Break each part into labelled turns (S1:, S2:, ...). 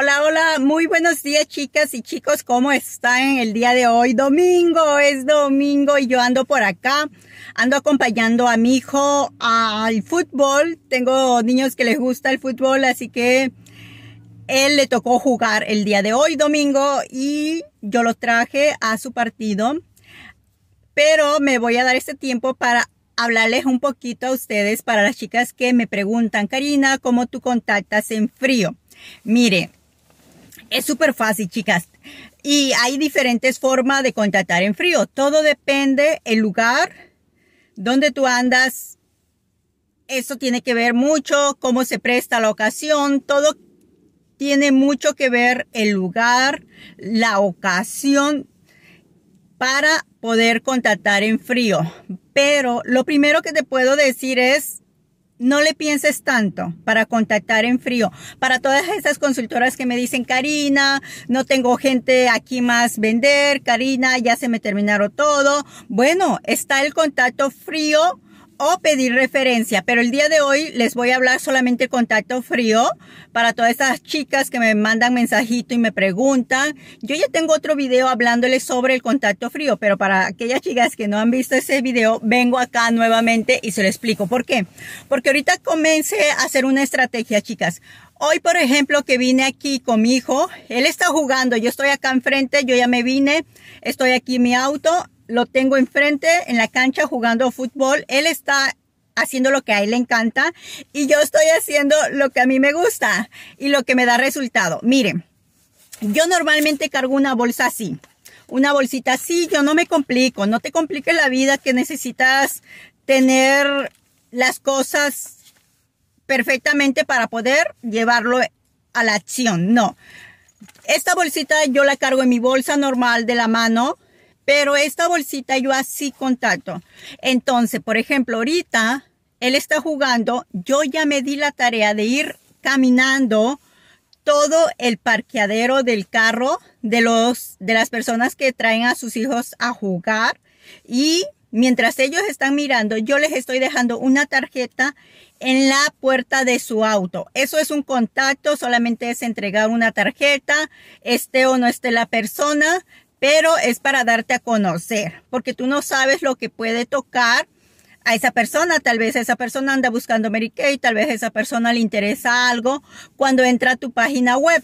S1: Hola, hola, muy buenos días chicas y chicos, ¿cómo están el día de hoy? Domingo, es domingo y yo ando por acá, ando acompañando a mi hijo al fútbol, tengo niños que les gusta el fútbol, así que él le tocó jugar el día de hoy, domingo, y yo lo traje a su partido, pero me voy a dar este tiempo para hablarles un poquito a ustedes, para las chicas que me preguntan, Karina, ¿cómo tú contactas en frío? Mire, es súper fácil, chicas. Y hay diferentes formas de contactar en frío. Todo depende el lugar donde tú andas. Eso tiene que ver mucho cómo se presta la ocasión. Todo tiene mucho que ver el lugar, la ocasión para poder contactar en frío. Pero lo primero que te puedo decir es no le pienses tanto para contactar en frío. Para todas esas consultoras que me dicen, Karina, no tengo gente aquí más vender, Karina, ya se me terminaron todo. Bueno, está el contacto frío o pedir referencia, pero el día de hoy les voy a hablar solamente contacto frío para todas esas chicas que me mandan mensajito y me preguntan. Yo ya tengo otro video hablándoles sobre el contacto frío, pero para aquellas chicas que no han visto ese video, vengo acá nuevamente y se lo explico. ¿Por qué? Porque ahorita comencé a hacer una estrategia, chicas. Hoy, por ejemplo, que vine aquí con mi hijo, él está jugando, yo estoy acá enfrente, yo ya me vine, estoy aquí en mi auto, lo tengo enfrente en la cancha jugando fútbol. Él está haciendo lo que a él le encanta y yo estoy haciendo lo que a mí me gusta y lo que me da resultado. Miren, yo normalmente cargo una bolsa así. Una bolsita así, yo no me complico, no te compliques la vida que necesitas tener las cosas perfectamente para poder llevarlo a la acción. No. Esta bolsita yo la cargo en mi bolsa normal de la mano pero esta bolsita yo así contacto. Entonces, por ejemplo, ahorita él está jugando. Yo ya me di la tarea de ir caminando todo el parqueadero del carro de, los, de las personas que traen a sus hijos a jugar. Y mientras ellos están mirando, yo les estoy dejando una tarjeta en la puerta de su auto. Eso es un contacto, solamente es entregar una tarjeta, esté o no esté la persona, pero es para darte a conocer, porque tú no sabes lo que puede tocar a esa persona, tal vez esa persona anda buscando Mary tal vez esa persona le interesa algo cuando entra a tu página web.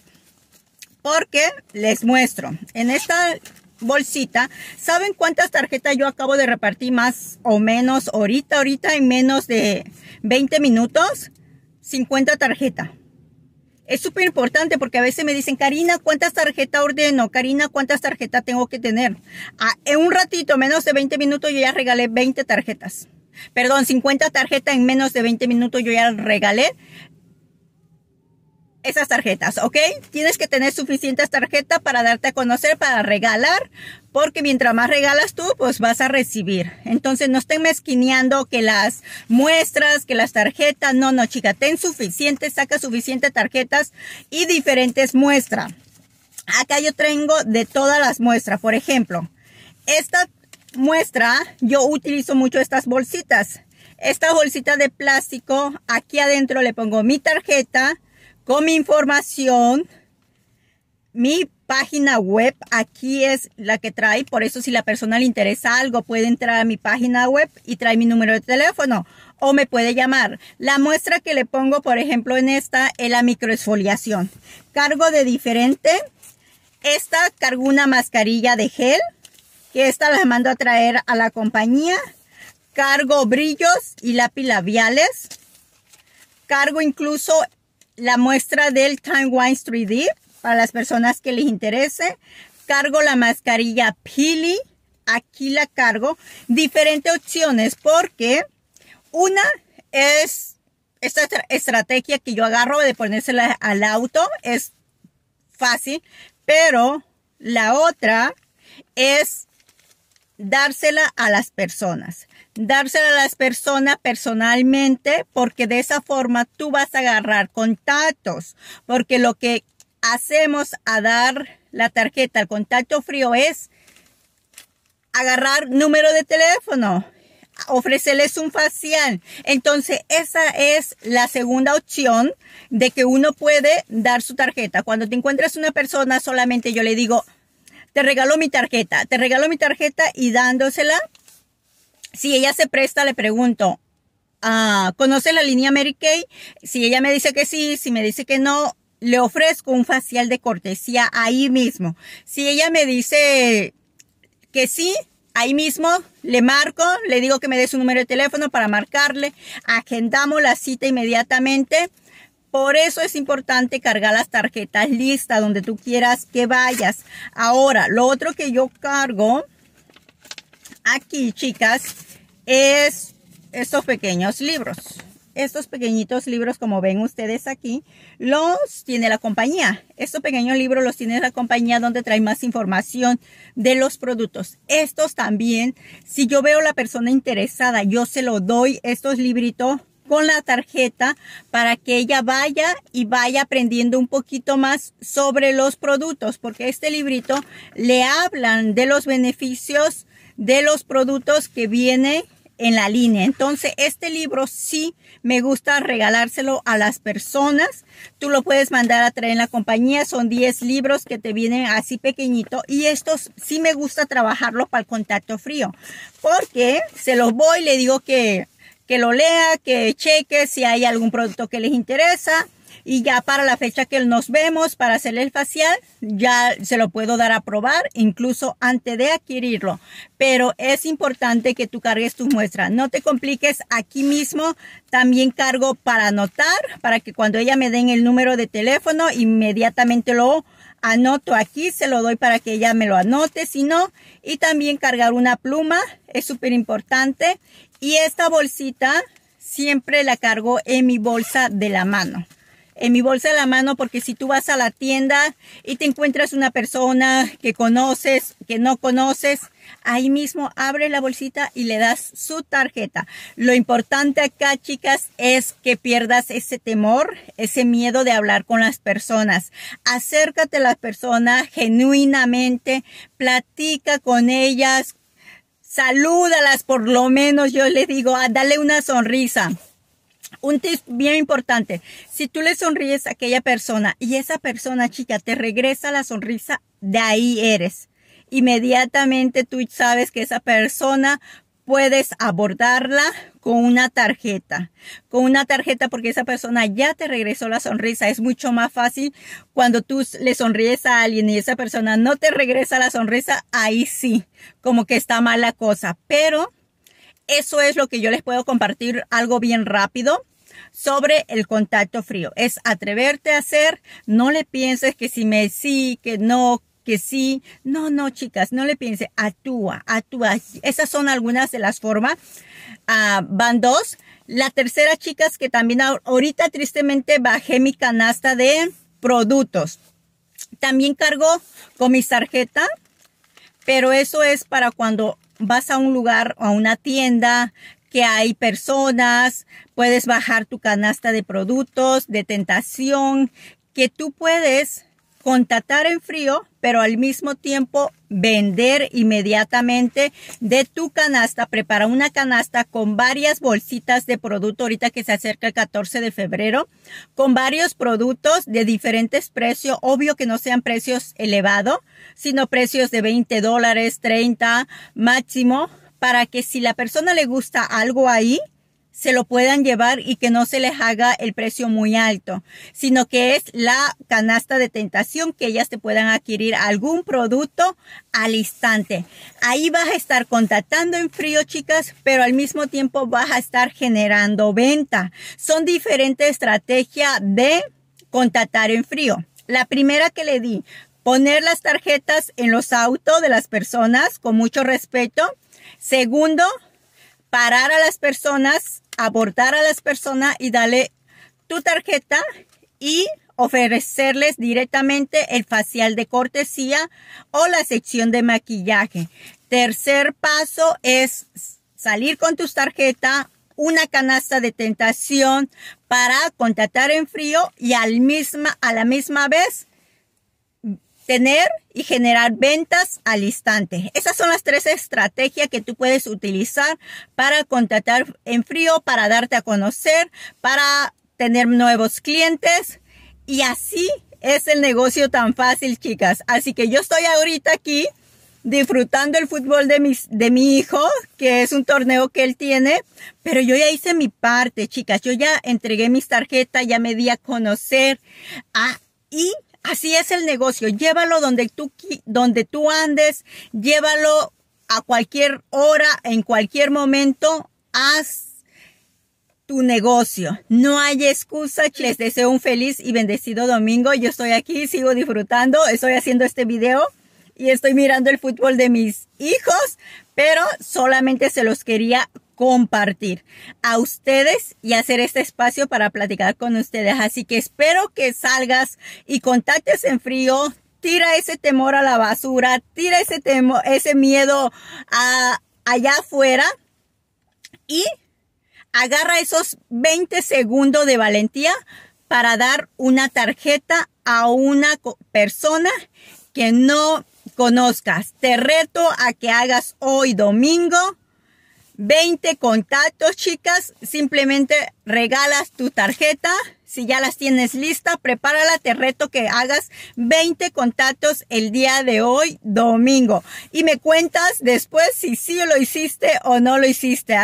S1: Porque les muestro, en esta bolsita, ¿saben cuántas tarjetas yo acabo de repartir más o menos ahorita, ahorita en menos de 20 minutos? 50 tarjetas es súper importante porque a veces me dicen, Karina, ¿cuántas tarjetas ordeno? Karina, ¿cuántas tarjetas tengo que tener? Ah, en un ratito, menos de 20 minutos, yo ya regalé 20 tarjetas. Perdón, 50 tarjetas en menos de 20 minutos yo ya regalé esas tarjetas, ¿ok? Tienes que tener suficientes tarjetas para darte a conocer, para regalar, porque mientras más regalas tú, pues vas a recibir. Entonces no estén mezquineando que las muestras, que las tarjetas, no, no, chica, ten suficiente, saca suficientes tarjetas y diferentes muestras. Acá yo tengo de todas las muestras, por ejemplo, esta muestra, yo utilizo mucho estas bolsitas. Esta bolsita de plástico, aquí adentro le pongo mi tarjeta, con mi información, mi página web, aquí es la que trae, por eso si la persona le interesa algo, puede entrar a mi página web y trae mi número de teléfono o me puede llamar. La muestra que le pongo, por ejemplo, en esta es la microexfoliación. Cargo de diferente. Esta cargo una mascarilla de gel, que esta la mando a traer a la compañía. Cargo brillos y lápiz labiales. Cargo incluso la muestra del Time Wines 3D para las personas que les interese. Cargo la mascarilla Pili. Aquí la cargo. Diferentes opciones porque una es esta estrategia que yo agarro de ponérsela al auto. Es fácil. Pero la otra es dársela a las personas dársela a las personas personalmente, porque de esa forma tú vas a agarrar contactos, porque lo que hacemos a dar la tarjeta al contacto frío es agarrar número de teléfono, ofrecerles un facial. Entonces, esa es la segunda opción de que uno puede dar su tarjeta. Cuando te encuentras una persona, solamente yo le digo, te regalo mi tarjeta, te regalo mi tarjeta y dándosela si ella se presta, le pregunto, ah, ¿conoce la línea Mary Kay? Si ella me dice que sí, si me dice que no, le ofrezco un facial de cortesía ahí mismo. Si ella me dice que sí, ahí mismo le marco, le digo que me dé su número de teléfono para marcarle, agendamos la cita inmediatamente. Por eso es importante cargar las tarjetas listas donde tú quieras que vayas. Ahora, lo otro que yo cargo aquí, chicas, es estos pequeños libros. Estos pequeñitos libros, como ven ustedes aquí, los tiene la compañía. Estos pequeños libros los tiene la compañía donde trae más información de los productos. Estos también, si yo veo la persona interesada, yo se lo doy estos libritos con la tarjeta para que ella vaya y vaya aprendiendo un poquito más sobre los productos, porque este librito le hablan de los beneficios de los productos que viene en la línea. Entonces, este libro sí me gusta regalárselo a las personas. Tú lo puedes mandar a traer en la compañía. Son 10 libros que te vienen así pequeñito. Y estos sí me gusta trabajarlos para el contacto frío. Porque se los voy, le digo que que lo lea, que cheque si hay algún producto que les interesa y ya para la fecha que nos vemos para hacerle el facial, ya se lo puedo dar a probar, incluso antes de adquirirlo. Pero es importante que tú cargues tus muestras. No te compliques aquí mismo. También cargo para anotar, para que cuando ella me den el número de teléfono, inmediatamente lo anoto aquí, se lo doy para que ella me lo anote, si no. Y también cargar una pluma, es súper importante. Y esta bolsita siempre la cargo en mi bolsa de la mano en mi bolsa de la mano porque si tú vas a la tienda y te encuentras una persona que conoces, que no conoces, ahí mismo abre la bolsita y le das su tarjeta. Lo importante acá, chicas, es que pierdas ese temor, ese miedo de hablar con las personas. Acércate a las personas genuinamente, platica con ellas, salúdalas por lo menos, yo les digo, ah, dale una sonrisa un tip bien importante. Si tú le sonríes a aquella persona y esa persona, chica, te regresa la sonrisa, de ahí eres. Inmediatamente tú sabes que esa persona puedes abordarla con una tarjeta. Con una tarjeta porque esa persona ya te regresó la sonrisa. Es mucho más fácil cuando tú le sonríes a alguien y esa persona no te regresa la sonrisa. Ahí sí, como que está mal la cosa. Pero eso es lo que yo les puedo compartir algo bien rápido sobre el contacto frío. Es atreverte a hacer, no le pienses que si me sí, que no, que sí. No, no, chicas, no le pienses, Actúa, actúa. Esas son algunas de las formas. Ah, van dos. La tercera, chicas, que también ahorita tristemente bajé mi canasta de productos. También cargo con mi tarjeta, pero eso es para cuando vas a un lugar, a una tienda, que hay personas, puedes bajar tu canasta de productos, de tentación, que tú puedes contactar en frío, pero al mismo tiempo vender inmediatamente de tu canasta. Prepara una canasta con varias bolsitas de producto ahorita que se acerca el 14 de febrero, con varios productos de diferentes precios. Obvio que no sean precios elevados, sino precios de 20 dólares, 30 máximo para que si la persona le gusta algo ahí, se lo puedan llevar y que no se les haga el precio muy alto, sino que es la canasta de tentación que ellas te puedan adquirir algún producto al instante. Ahí vas a estar contactando en frío, chicas, pero al mismo tiempo vas a estar generando venta. Son diferentes estrategias de contactar en frío. La primera que le di, poner las tarjetas en los autos de las personas con mucho respeto Segundo, parar a las personas, abordar a las personas y darle tu tarjeta y ofrecerles directamente el facial de cortesía o la sección de maquillaje. Tercer paso es salir con tus tarjetas, una canasta de tentación para contactar en frío y al a la misma vez tener y generar ventas al instante. Esas son las tres estrategias que tú puedes utilizar para contratar en frío, para darte a conocer, para tener nuevos clientes. Y así es el negocio tan fácil, chicas. Así que yo estoy ahorita aquí disfrutando el fútbol de, de mi hijo, que es un torneo que él tiene, pero yo ya hice mi parte, chicas. Yo ya entregué mis tarjetas, ya me di a conocer. a... Ah, y Así es el negocio. Llévalo donde tú, donde tú andes, llévalo a cualquier hora, en cualquier momento. Haz tu negocio. No hay excusa. Les deseo un feliz y bendecido domingo. Yo estoy aquí, sigo disfrutando, estoy haciendo este video y estoy mirando el fútbol de mis hijos, pero solamente se los quería compartir a ustedes y hacer este espacio para platicar con ustedes. Así que espero que salgas y contactes en frío. Tira ese temor a la basura, tira ese temor, ese miedo a, allá afuera y agarra esos 20 segundos de valentía para dar una tarjeta a una persona que no conozcas. Te reto a que hagas hoy domingo 20 contactos, chicas. Simplemente regalas tu tarjeta. Si ya las tienes lista, prepárala. Te reto que hagas 20 contactos el día de hoy, domingo. Y me cuentas después si sí lo hiciste o no lo hiciste.